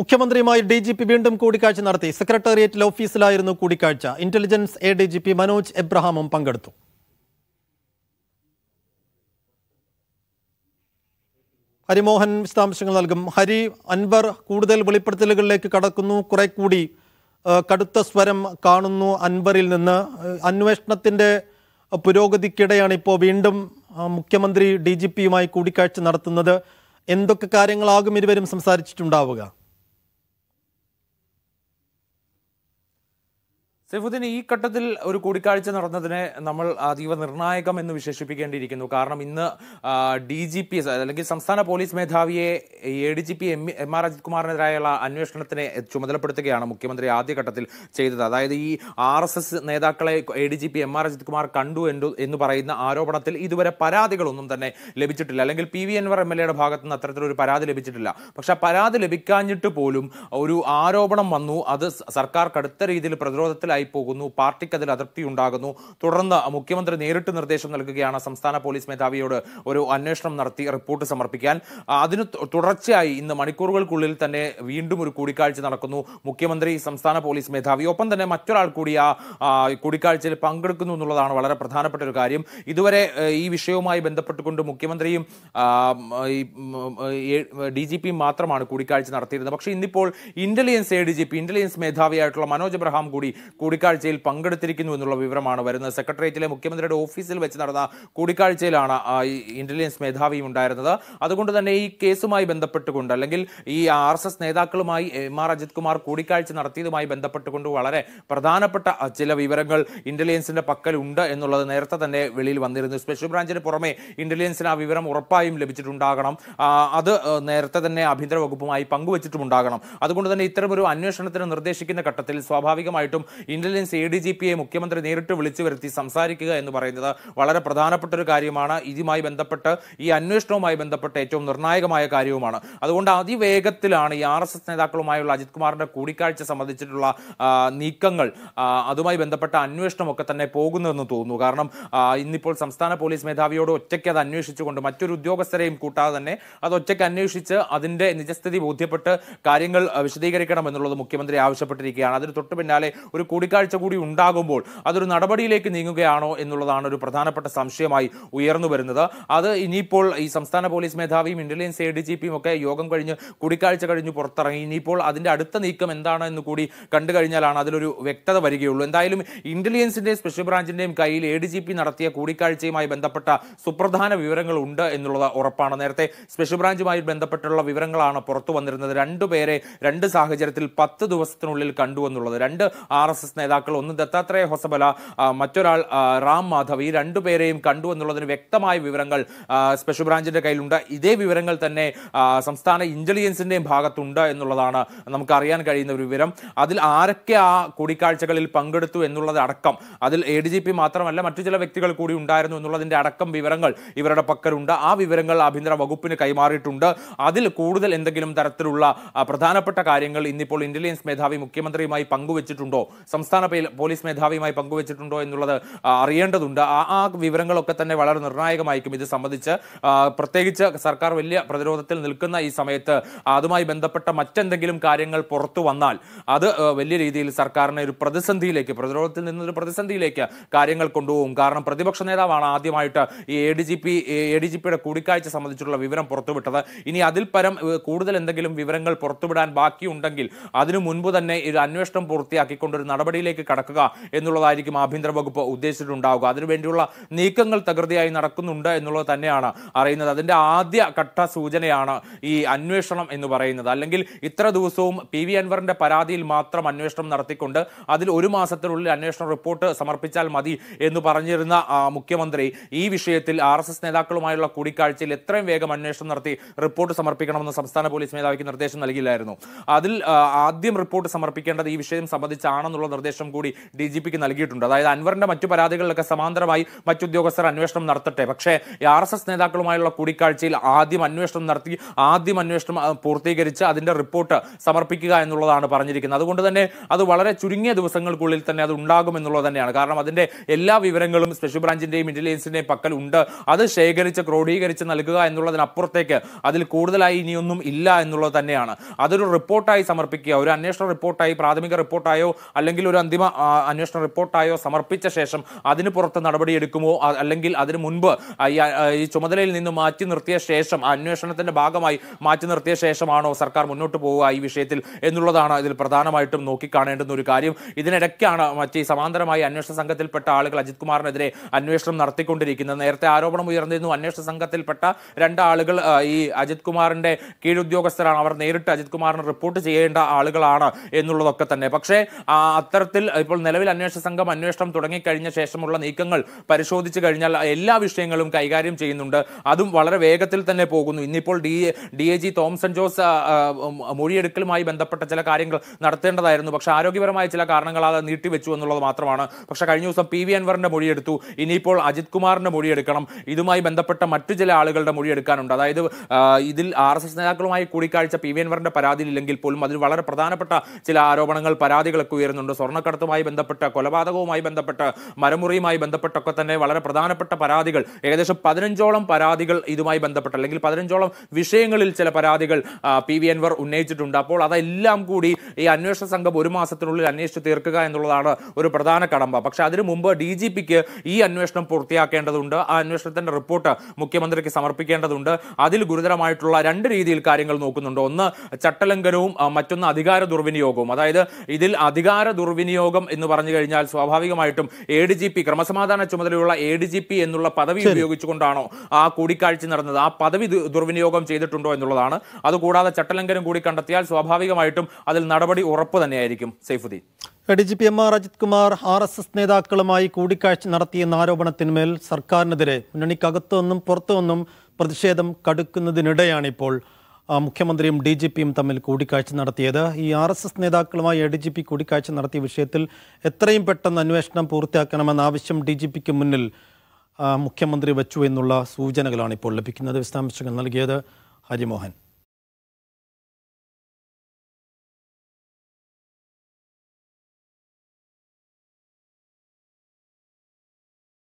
മുഖ്യമന്ത്രിയുമായി D G P വീണ്ടും കൂടിക്കാഴ്ച നടത്തി സെക്രട്ടേറിയറ്റിലെ ഓഫീസിലായിരുന്നു കൂടിക്കാഴ്ച intelligence A D G P Manoj എബ്രഹാമും പങ്കെടുത്തു ഹരിമോഹൻ വിശദാംശങ്ങൾ നൽകും ഹരി അൻവർ കൂടുതൽ വെളിപ്പെടുത്തലുകളിലേക്ക് കടക്കുന്നു കുറെ കൂടി കടുത്ത സ്വരം കാണുന്നു അൻവറിൽ നിന്ന് അന്വേഷണത്തിന്റെ പുരോഗതിക്കിടെയാണ് ഇപ്പോൾ വീണ്ടും മുഖ്യമന്ത്രി ഡി ജി പിയുമായി കൂടിക്കാഴ്ച നടത്തുന്നത് എന്തൊക്കെ കാര്യങ്ങളാകും ഇരുവരും സംസാരിച്ചിട്ടുണ്ടാവുക സൈഫുദ്ദീൻ ഈ ഘട്ടത്തിൽ ഒരു കൂടിക്കാഴ്ച നടന്നതിനെ നമ്മൾ അതീവ നിർണായകം എന്ന് വിശേഷിപ്പിക്കേണ്ടിയിരിക്കുന്നു കാരണം ഇന്ന് ഡി ജി പി അല്ലെങ്കിൽ സംസ്ഥാന പോലീസ് മേധാവിയെ A D G P M M R Ajith കുമാറിനെതിരായുള്ള അന്വേഷണത്തിനെ ചുമതലപ്പെടുത്തുകയാണ് മുഖ്യമന്ത്രി ആദ്യഘട്ടത്തിൽ ചെയ്തത് അതായത് ഈ ആർ എസ് എസ് നേതാക്കളെ A D G P M R Ajith Kumar കണ്ടു എന്നു എന്ന് പറയുന്ന ആരോപണത്തിൽ ഇതുവരെ പരാതികളൊന്നും തന്നെ ലഭിച്ചിട്ടില്ല അല്ലെങ്കിൽ P V Anvar M L എയുടെ ഭാഗത്തു നിന്ന് അത്തരത്തിലൊരു പരാതി ലഭിച്ചിട്ടില്ല പക്ഷെ പരാതി ലഭിക്കാഞ്ഞിട്ട് പോലും ഒരു ആരോപണം വന്നു അത് സർക്കാർ കടുത്ത രീതിയിൽ പ്രതിരോധത്തിലായി ഇല്ലാതായി പോകുന്നു പാർട്ടിക്ക് അതിൽ അതൃപ്തി ഉണ്ടാകുന്നു തുടർന്ന് മുഖ്യമന്ത്രി നേരിട്ട് നിർദ്ദേശം നൽകുകയാണ് സംസ്ഥാന പോലീസ് മേധാവിയോട് ഒരു അന്വേഷണം നടത്തി റിപ്പോർട്ട് സമർപ്പിക്കാൻ അതിന് തുടർച്ചയായി ഇന്ന് മണിക്കൂറുകൾക്കുള്ളിൽ തന്നെ വീണ്ടും ഒരു കൂടിക്കാഴ്ച നടക്കുന്നു മുഖ്യമന്ത്രി സംസ്ഥാന പോലീസ് മേധാവി ഒപ്പം തന്നെ മറ്റൊരാൾ കൂടി ആ കൂടിക്കാഴ്ചയിൽ പങ്കെടുക്കുന്നു എന്നുള്ളതാണ് വളരെ പ്രധാനപ്പെട്ട ഒരു കാര്യം ഇതുവരെ ഈ വിഷയവുമായി ബന്ധപ്പെട്ടുകൊണ്ട് മുഖ്യമന്ത്രിയും ഡി ജി പിയും മാത്രമാണ് കൂടിക്കാഴ്ച നടത്തിയിരുന്നത് പക്ഷേ ഇന്നിപ്പോൾ intelligence A D G P intelligence മേധാവിയായിട്ടുള്ള മനോജ് എബ്രഹാം കൂടി കൂടിക്കാഴ്ചയിൽ പങ്കെടുത്തിരിക്കുന്നു എന്നുള്ള വിവരമാണ് വരുന്നത് സെക്രട്ടേറിയറ്റിലെ മുഖ്യമന്ത്രിയുടെ ഓഫീസിൽ വെച്ച് നടന്ന കൂടിക്കാഴ്ചയിലാണ് ഇന്റലിജൻസ് മേധാവിയും ഉണ്ടായിരുന്നത് അതുകൊണ്ട് തന്നെ ഈ കേസുമായി ബന്ധപ്പെട്ടുകൊണ്ട് അല്ലെങ്കിൽ ഈ ആർ എസ് എസ് നേതാക്കളുമായി എം ആർ അജിത് കുമാർ കൂടിക്കാഴ്ച നടത്തിയതുമായി ബന്ധപ്പെട്ടുകൊണ്ട് വളരെ പ്രധാനപ്പെട്ട ചില വിവരങ്ങൾ ഇന്റലിജൻസിന്റെ പക്കലുണ്ട് എന്നുള്ളത് നേരത്തെ തന്നെ വെളിയിൽ വന്നിരുന്നു സ്പെഷ്യൽ ബ്രാഞ്ചിന് പുറമെ ഇന്റലിജൻസിന് ആ വിവരം ഉറപ്പായും ലഭിച്ചിട്ടുണ്ടാകണം അത് നേരത്തെ തന്നെ ആഭ്യന്തര വകുപ്പുമായി പങ്കുവച്ചിട്ടുമുണ്ടാകണം അതുകൊണ്ട് തന്നെ ഇത്തരമൊരു അന്വേഷണത്തിന് നിർദ്ദേശിക്കുന്ന ഘട്ടത്തിൽ സ്വാഭാവികമായിട്ടും ഇന്റലിജൻസ് എ ഡി ജി പിയെ മുഖ്യമന്ത്രി നേരിട്ട് വിളിച്ചു വരുത്തി സംസാരിക്കുക എന്ന് പറയുന്നത് വളരെ പ്രധാനപ്പെട്ട ഒരു കാര്യമാണ് ഇതുമായി ബന്ധപ്പെട്ട് ഈ അന്വേഷണവുമായി ബന്ധപ്പെട്ട് ഏറ്റവും നിർണായകമായ കാര്യവുമാണ് അതുകൊണ്ട് അതിവേഗത്തിലാണ് ഈ ആർ എസ് എസ് നേതാക്കളുമായുള്ള അജിത് കുമാറിന്റെ കൂടിക്കാഴ്ച സംബന്ധിച്ചിട്ടുള്ള നീക്കങ്ങൾ അതുമായി ബന്ധപ്പെട്ട അന്വേഷണമൊക്കെ തന്നെ പോകുന്നതെന്ന് തോന്നുന്നു കാരണം ഇന്നിപ്പോൾ സംസ്ഥാന പോലീസ് മേധാവിയോട് ഒറ്റയ്ക്ക് അത് അന്വേഷിച്ചുകൊണ്ട് മറ്റൊരു ഉദ്യോഗസ്ഥരെയും കൂട്ടാതെ തന്നെ അത് ഒറ്റയ്ക്ക് അന്വേഷിച്ച് അതിന്റെ നിജസ്ഥിതി ബോധ്യപ്പെട്ട് കാര്യങ്ങൾ വിശദീകരിക്കണം എന്നുള്ളത് മുഖ്യമന്ത്രി ആവശ്യപ്പെട്ടിരിക്കുകയാണ് അതിന് തൊട്ടു പിന്നാലെ ഒരു കൂടിക്കാഴ്ച കൂടി ഉണ്ടാകുമ്പോൾ അതൊരു നടപടിയിലേക്ക് നീങ്ങുകയാണോ എന്നുള്ളതാണ് ഒരു പ്രധാനപ്പെട്ട സംശയമായി ഉയർന്നു വരുന്നത് അത് ഇനിയിപ്പോൾ ഈ സംസ്ഥാന പോലീസ് മേധാവിയും ഇന്റലിജൻസ് എ ഡി ജി പിയും ഒക്കെ യോഗം കഴിഞ്ഞ് കൂടിക്കാഴ്ച കഴിഞ്ഞ് പുറത്തിറങ്ങി ഇനിയിപ്പോൾ അതിന്റെ അടുത്ത നീക്കം എന്താണ് എന്ന് കൂടി കണ്ടു കഴിഞ്ഞാലാണ് അതിലൊരു വ്യക്തത വരികയുള്ളൂ എന്തായാലും ഇന്റലിജൻസിന്റെ സ്പെഷ്യൽ ബ്രാഞ്ചിന്റെയും കയ്യിൽ എ ഡി ജി പി നടത്തിയ കൂടിക്കാഴ്ചയുമായി ബന്ധപ്പെട്ട സുപ്രധാന വിവരങ്ങൾ ഉണ്ട് എന്നുള്ളത് ഉറപ്പാണ് നേരത്തെ സ്പെഷ്യൽ ബ്രാഞ്ചുമായി ബന്ധപ്പെട്ടുള്ള വിവരങ്ങളാണ് പുറത്തു വന്നിരുന്നത് രണ്ടുപേരെ രണ്ട് സാഹചര്യത്തിൽ പത്ത് ദിവസത്തിനുള്ളിൽ കണ്ടു എന്നുള്ളത് രണ്ട് ആർ എസ് ആർഎസ്എസ് നേതാക്കൾ ഒന്ന് ദത്താത്രേയ ഹൊസബല മറ്റൊരാൾ റാം മാധവ് ഈ രണ്ടുപേരെയും കണ്ടു എന്നുള്ളതിന് വ്യക്തമായ വിവരങ്ങൾ സ്പെഷ്യൽ ബ്രാഞ്ചിന്റെ കയ്യിലുണ്ട് ഇതേ വിവരങ്ങൾ തന്നെ സംസ്ഥാന ഇന്റലിജൻസിന്റെയും ഭാഗത്തുണ്ട് എന്നുള്ളതാണ് നമുക്ക് അറിയാൻ കഴിയുന്ന ഒരു വിവരം അതിൽ ആരൊക്കെ ആ കൂടിക്കാഴ്ചകളിൽ പങ്കെടുത്തു എന്നുള്ളത് അടക്കം അതിൽ എ ഡി ജി പി മാത്രമല്ല മറ്റു ചില വ്യക്തികൾ കൂടി ഉണ്ടായിരുന്നു എന്നുള്ളതിന്റെ അടക്കം വിവരങ്ങൾ ഇവരുടെ പക്കലുണ്ട് ആ വിവരങ്ങൾ ആഭ്യന്തര വകുപ്പിന് കൈമാറിയിട്ടുണ്ട് അതിൽ കൂടുതൽ എന്തെങ്കിലും തരത്തിലുള്ള പ്രധാനപ്പെട്ട കാര്യങ്ങൾ ഇന്നിപ്പോൾ ഇന്റലിജൻസ് മേധാവി മുഖ്യമന്ത്രിയുമായി പങ്കുവച്ചിട്ടുണ്ടോ സംസ്ഥാന പോലീസ് മേധാവിയുമായി പങ്കുവച്ചിട്ടുണ്ടോ എന്നുള്ളത് അറിയേണ്ടതുണ്ട് ആ വിവരങ്ങളൊക്കെ തന്നെ വളരെ നിർണായകമായിരിക്കും ഇത് സംബന്ധിച്ച് പ്രത്യേകിച്ച് സർക്കാർ വലിയ പ്രതിരോധത്തിൽ നിൽക്കുന്ന ഈ സമയത്ത് അതുമായി ബന്ധപ്പെട്ട മറ്റെന്തെങ്കിലും കാര്യങ്ങൾ പുറത്തു വന്നാൽ അത് വലിയ രീതിയിൽ സർക്കാരിനെ ഒരു പ്രതിസന്ധിയിലേക്ക് പ്രതിരോധത്തിൽ നിന്നൊരു പ്രതിസന്ധിയിലേക്ക് കാര്യങ്ങൾ കൊണ്ടുപോകും കാരണം പ്രതിപക്ഷ നേതാവാണ് ആദ്യമായിട്ട് ഈ A D G P A D G പിയുടെ കൂടിക്കാഴ്ച സംബന്ധിച്ചുള്ള വിവരം പുറത്തുവിട്ടത് ഇനി അതിൽ പരം കൂടുതൽ എന്തെങ്കിലും വിവരങ്ങൾ പുറത്തുവിടാൻ ബാക്കിയുണ്ടെങ്കിൽ അതിനു മുൻപ് തന്നെ ഒരു അന്വേഷണം പൂർത്തിയാക്കിക്കൊണ്ടൊരു നടപടി നടപടിയിലേക്ക് കടക്കുക എന്നുള്ളതായിരിക്കും ആഭ്യന്തര വകുപ്പ് ഉദ്ദേശിച്ചിട്ടുണ്ടാവുക അതിനുവേണ്ടിയുള്ള നീക്കങ്ങൾ തകൃതിയായി നടക്കുന്നുണ്ട് എന്നുള്ളത് തന്നെയാണ് അറിയുന്നത് അതിൻ്റെ ആദ്യ ഘട്ട സൂചനയാണ് ഈ അന്വേഷണം എന്ന് പറയുന്നത് അല്ലെങ്കിൽ ഇത്ര ദിവസവും പി വി അൻവറിൻ്റെ പരാതിയിൽ മാത്രം അന്വേഷണം നടത്തിക്കൊണ്ട് അതിൽ ഒരു മാസത്തിനുള്ളിൽ അന്വേഷണ റിപ്പോർട്ട് സമർപ്പിച്ചാൽ മതി എന്ന് പറഞ്ഞിരുന്ന മുഖ്യമന്ത്രി ഈ വിഷയത്തിൽ ആർ എസ് എസ് നേതാക്കളുമായുള്ള കൂടിക്കാഴ്ചയിൽ എത്രയും വേഗം അന്വേഷണം നടത്തി റിപ്പോർട്ട് സമർപ്പിക്കണമെന്ന് സംസ്ഥാന പോലീസ് മേധാവിക്ക് നിർദ്ദേശം നൽകിയില്ലായിരുന്നു അതിൽ ആദ്യം റിപ്പോർട്ട് സമർപ്പിക്കേണ്ടത് ഈ വിഷയം സംബന്ധിച്ചാണെന്നുള്ള നിർദ്ദേശം കൂടി ഡി ജി പിക്ക് നൽകിയിട്ടുണ്ട് അതായത് അൻവറിന്റെ മറ്റു പരാതികളിലൊക്കെ സമാന്തരമായി മറ്റുദ്യോഗസ്ഥർ അന്വേഷണം നടത്തട്ടെ പക്ഷേ ആർ എസ് എസ് നേതാക്കളുമായുള്ള കൂടിക്കാഴ്ചയിൽ ആദ്യം അന്വേഷണം നടത്തി ആദ്യം അന്വേഷണം പൂർത്തീകരിച്ച് അതിന്റെ റിപ്പോർട്ട് സമർപ്പിക്കുക എന്നുള്ളതാണ് പറഞ്ഞിരിക്കുന്നത് അതുകൊണ്ട് തന്നെ അത് വളരെ ചുരുങ്ങിയ ദിവസങ്ങൾക്കുള്ളിൽ തന്നെ അത് ഉണ്ടാകും എന്നുള്ളത് തന്നെയാണ് കാരണം അതിന്റെ എല്ലാ വിവരങ്ങളും സ്പെഷ്യൽ ബ്രാഞ്ചിന്റെയും ഇന്റലിജൻസിന്റെയും പക്കൽ ഉണ്ട് അത് ശേഖരിച്ച് ക്രോഡീകരിച്ച് നൽകുക എന്നുള്ളതിനപ്പുറത്തേക്ക് അതിൽ കൂടുതലായി ഇനിയൊന്നും ഇല്ല എന്നുള്ളത് തന്നെയാണ് അതൊരു റിപ്പോർട്ടായി സമർപ്പിക്കുക ഒരു അന്വേഷണ റിപ്പോർട്ടായി പ്രാഥമിക റിപ്പോർട്ടായോ അല്ലെങ്കിൽ ഒരു അന്തിമ അന്വേഷണ റിപ്പോർട്ടായോ സമർപ്പിച്ച ശേഷം അതിന് പുറത്ത് നടപടിയെടുക്കുമോ അല്ലെങ്കിൽ അതിന് മുൻപ് ഈ ചുമതലയിൽ നിന്ന് മാറ്റി നിർത്തിയ ശേഷം അന്വേഷണത്തിന്റെ ഭാഗമായി മാറ്റി നിർത്തിയ ശേഷമാണോ സർക്കാർ മുന്നോട്ട് പോവുക ഈ വിഷയത്തിൽ എന്നുള്ളതാണ് ഇതിൽ പ്രധാനമായിട്ടും നോക്കിക്കാണേണ്ടുന്ന ഒരു കാര്യം ഇതിനിടയ്ക്കാണ് മറ്റ് സമാന്തരമായി അന്വേഷണ സംഘത്തിൽപ്പെട്ട ആളുകൾ അജിത് കുമാറിനെതിരെ അന്വേഷണം നടത്തിക്കൊണ്ടിരിക്കുന്നത് നേരത്തെ ആരോപണം ഉയർന്നിരുന്നു അന്വേഷണ സംഘത്തിൽപ്പെട്ട രണ്ടാളുകൾ ഈ അജിത് കുമാറിന്റെ കീഴുദ്യോഗസ്ഥരാണ് അവർ നേരിട്ട് അജിത് കുമാറിന് റിപ്പോർട്ട് ചെയ്യേണ്ട ആളുകളാണ് എന്നുള്ളതൊക്കെ തന്നെ പക്ഷേ അത്തരം ഇത്തരത്തിൽ ഇപ്പോൾ നിലവിൽ അന്വേഷണ സംഘം അന്വേഷണം തുടങ്ങിക്കഴിഞ്ഞ ശേഷമുള്ള നീക്കങ്ങൾ പരിശോധിച്ചു കഴിഞ്ഞാൽ എല്ലാ വിഷയങ്ങളും കൈകാര്യം ചെയ്യുന്നുണ്ട് അതും വളരെ വേഗത്തിൽ തന്നെ പോകുന്നു ഇന്നിപ്പോൾ D D A G Thomson Jose മൊഴിയെടുക്കലുമായി ബന്ധപ്പെട്ട ചില കാര്യങ്ങൾ നടത്തേണ്ടതായിരുന്നു പക്ഷേ ആരോഗ്യപരമായ ചില കാരണങ്ങൾ അത് നീട്ടിവെച്ചു എന്നുള്ളത് മാത്രമാണ് പക്ഷേ കഴിഞ്ഞ ദിവസം പി വി അൻവറിൻ്റെ മൊഴിയെടുത്തു ഇനിയിപ്പോൾ അജിത് കുമാറിൻ്റെ മൊഴിയെടുക്കണം ഇതുമായി ബന്ധപ്പെട്ട മറ്റു ചില ആളുകളുടെ മൊഴിയെടുക്കാനുണ്ട് അതായത് ഇതിൽ ആർ എസ് എസ് നേതാക്കളുമായി കൂടിക്കാഴ്ച പി വി അൻവറിൻ്റെ പരാതിയിലില്ലെങ്കിൽ പോലും അതിൽ വളരെ പ്രധാനപ്പെട്ട ചില ആരോപണങ്ങൾ പരാതികളൊക്കെ ഉയരുന്നുണ്ട് സ്വർണ്ണക്കടത്തുമായി ബന്ധപ്പെട്ട് കൊലപാതകവുമായി ബന്ധപ്പെട്ട് മരമുറിയുമായി ബന്ധപ്പെട്ടൊക്കെ തന്നെ വളരെ പ്രധാനപ്പെട്ട പരാതികൾ ഏകദേശം പതിനഞ്ചോളം പരാതികൾ ഇതുമായി ബന്ധപ്പെട്ട് അല്ലെങ്കിൽ പതിനഞ്ചോളം വിഷയങ്ങളിൽ ചില പരാതികൾ പി വി അൻവർ ഉന്നയിച്ചിട്ടുണ്ട് അപ്പോൾ അതെല്ലാം കൂടി ഈ അന്വേഷണ സംഘം ഒരു മാസത്തിനുള്ളിൽ അന്വേഷിച്ച് തീർക്കുക എന്നുള്ളതാണ് ഒരു പ്രധാന കടമ്പ പക്ഷേ അതിനു മുമ്പ് ഡി ജി പിക്ക് ഈ അന്വേഷണം പൂർത്തിയാക്കേണ്ടതുണ്ട് ആ അന്വേഷണത്തിൻ്റെ റിപ്പോർട്ട് മുഖ്യമന്ത്രിക്ക് സമർപ്പിക്കേണ്ടതുണ്ട് അതിൽ ഗുരുതരമായിട്ടുള്ള രണ്ട് രീതിയിൽ കാര്യങ്ങൾ നോക്കുന്നുണ്ട് ഒന്ന് ചട്ടലംഘനവും മറ്റൊന്ന് അധികാര ദുർവിനിയോഗവും അതായത് ഇതിൽ അധികാര ദുർവിനിയോഗം വിനിയോഗം എന്ന് പറഞ്ഞു കഴിഞ്ഞാൽ സ്വാഭാവികമായിട്ടും എ ഡി ജി പി ക്രമസമാധാന ചുമതലയുള്ള എ ഡി ജി പി എന്നുള്ള പദവി ഉപയോഗിച്ചുകൊണ്ടാണോ ആ കൂടിക്കാഴ്ച നടന്നത് ആ പദവി ദുർവിനിയോഗം ചെയ്തിട്ടുണ്ടോ എന്നുള്ളതാണ് അതുകൂടാതെ ചട്ടലംഘനം കൂടി കണ്ടെത്തിയാൽ സ്വാഭാവികമായിട്ടും അതിൽ നടപടി ഉറപ്പ് തന്നെയായിരിക്കും Saifuddin D G P M R Ajith Kumar R S S നേതാക്കളുമായി കൂടിക്കാഴ്ച നടത്തിയെന്ന ആരോപണത്തിന്മേൽ സർക്കാരിനെതിരെ മുന്നണിക്കകത്തു നിന്നും പുറത്തു നിന്നും പ്രതിഷേധം കടുക്കുന്നതിനിടെയാണിപ്പോൾ മുഖ്യമന്ത്രിയും ഡി ജി പിയും തമ്മിൽ കൂടിക്കാഴ്ച നടത്തിയത് ഈ ആർ എസ് എസ് നേതാക്കളുമായി എ ഡി ജി പി കൂടിക്കാഴ്ച നടത്തിയ വിഷയത്തിൽ എത്രയും പെട്ടെന്ന് അന്വേഷണം പൂർത്തിയാക്കണമെന്ന ആവശ്യം ഡി ജി പിക്ക് മുന്നിൽ മുഖ്യമന്ത്രി വച്ചു എന്നുള്ള സൂചനകളാണ് ഇപ്പോൾ ലഭിക്കുന്നത് വിശദാംശങ്ങൾ നൽകിയത് ഹരിമോഹൻ